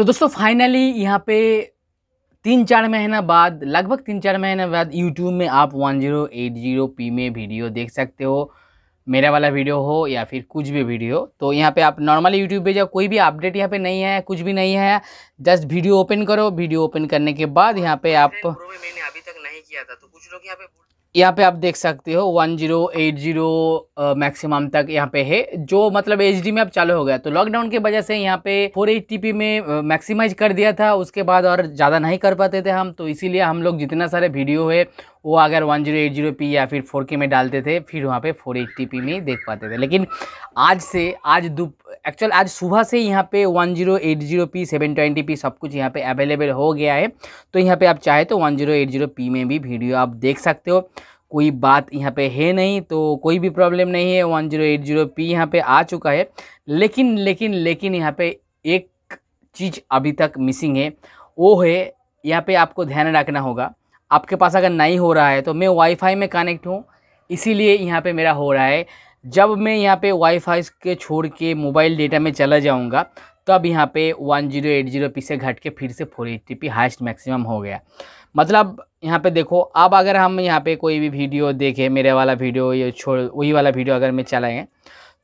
तो दोस्तों फाइनली यहाँ पे तीन चार महीना बाद लगभग तीन चार महीने बाद यूट्यूब में आप 1080p में वीडियो देख सकते हो मेरा वाला वीडियो हो या फिर कुछ भी वीडियो तो यहाँ पे आप नॉर्मली यूट्यूब पे जाओ कोई भी अपडेट यहाँ पे नहीं है कुछ भी नहीं है जस्ट वीडियो ओपन करो वीडियो ओपन करने के बाद यहाँ पे आप मैंने अभी तक नहीं किया था तो कुछ लोग यहाँ पे यहाँ पे आप देख सकते हो one zero eight zero maximum तक यहाँ पे है जो मतलब एच में अब चालू हो गया तो लॉकडाउन की वजह से यहाँ पे फोर एट में मैक्सिमाइज कर दिया था उसके बाद और ज़्यादा नहीं कर पाते थे हम तो इसीलिए हम लोग जितना सारे वीडियो है वो अगर one zero eight zero p या फिर फोर के में डालते थे फिर वहाँ पे फोर एट में देख पाते थे लेकिन आज से आज दो एक्चुअल आज सुबह से यहाँ पे one zero eight zero p seven twenty p सब कुछ यहाँ पे अवेलेबल हो गया है तो यहाँ पे आप चाहे तो one zero eight zero p में भी वीडियो आप देख सकते हो कोई बात यहाँ पे है नहीं तो कोई भी प्रॉब्लम नहीं है one zero eight zero p यहाँ पे आ चुका है लेकिन लेकिन लेकिन यहाँ पे एक चीज़ अभी तक मिसिंग है वो है यहाँ पे आपको ध्यान रखना होगा आपके पास अगर नहीं हो रहा है तो मैं वाईफाई में कनेक्ट हूँ इसीलिए यहाँ पे मेरा हो रहा है जब मैं यहाँ पे वाईफाई के छोड़ के मोबाइल डेटा में चला जाऊँगा तब यहाँ पे 1080 पी से घट के फिर से 480p हाइस्ट मैक्सिमम हो गया मतलब यहाँ पे देखो अब अगर हम यहाँ पे कोई भी वीडियो देखें मेरे वाला वीडियो ये छोड़ वही वाला वीडियो अगर मैं चलाएँ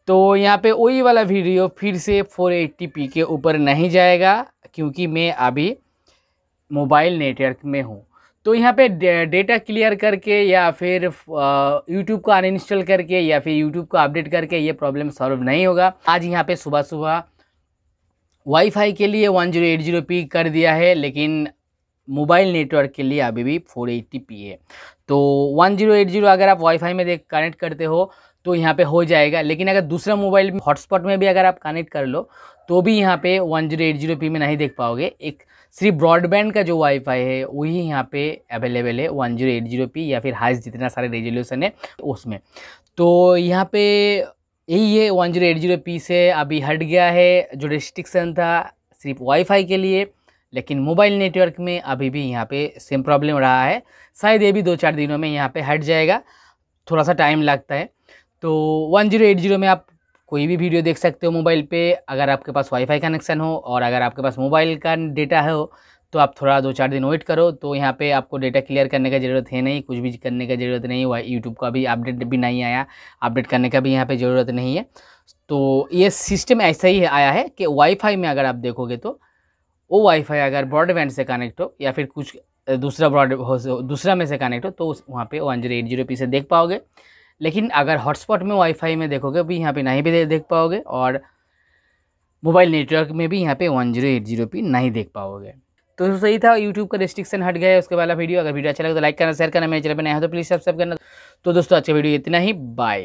तो यहाँ पे वही वाला वीडियो फिर से 480p के ऊपर नहीं जाएगा क्योंकि मैं अभी मोबाइल नेटवर्क में हूँ तो यहाँ पे डेटा क्लियर करके या फिर यूट्यूब को अनइंस्टॉल करके या फिर यूट्यूब को अपडेट करके ये प्रॉब्लम सॉल्व नहीं होगा आज यहाँ पे सुबह सुबह वाईफाई के लिए 1080p कर दिया है लेकिन मोबाइल नेटवर्क के लिए अभी भी 480p है तो 1080 अगर आप वाईफाई में देख कनेक्ट करते हो तो यहाँ पे हो जाएगा लेकिन अगर दूसरा मोबाइल में हॉटस्पॉट में भी अगर आप कनेक्ट कर लो तो भी यहाँ पे one zero eight zero p में नहीं देख पाओगे एक सिर्फ ब्रॉडबैंड का जो वाईफाई है वही यहाँ पे अवेलेबल है one zero eight zero p या फिर हाइस जितना सारे रेजोल्यूशन है उसमें तो यहाँ पे यही है one zero eight zero p से अभी हट गया है जो रिस्ट्रिक्शन था सिर्फ वाईफाई के लिए लेकिन मोबाइल नेटवर्क में अभी भी यहाँ पे सेम प्रॉब्लम रहा है शायद ये भी दो चार दिनों में यहाँ पे हट जाएगा थोड़ा सा टाइम लगता है तो 1080 में आप कोई भी वीडियो देख सकते हो मोबाइल पे अगर आपके पास वाईफाई कनेक्शन हो और अगर आपके पास मोबाइल का डेटा है तो आप थोड़ा दो चार दिन वेट करो तो यहाँ पे आपको डेटा क्लियर करने का ज़रूरत है नहीं कुछ भी करने का ज़रूरत नहीं हुआ यूट्यूब का भी अपडेट भी नहीं आया अपडेट करने का भी यहाँ पे ज़रूरत नहीं है तो ये सिस्टम ऐसा ही आया है कि वाईफाई में अगर आप देखोगे तो वो वाईफाई अगर ब्रॉडबैंड से कनेक्ट हो या फिर कुछ दूसरा ब्रॉड दूसरा में से कनेक्ट हो तो वहाँ पर one zero eight zero p से देख पाओगे लेकिन अगर हॉटस्पॉट में वाईफाई में देखोगे भी यहाँ पे नहीं भी देख पाओगे और मोबाइल नेटवर्क में भी यहाँ पे one zero eight zero p नहीं देख पाओगे तो सही था यूट्यूब का रिस्ट्रिक्शन हट गया है उसके वाला वीडियो अगर वीडियो अच्छा लगे तो लाइक करना शेयर करना मेरे चैनल पर नया है तो प्लीज़ सब्सक्राइब करना तो दोस्तों आज का वीडियो इतना ही बाय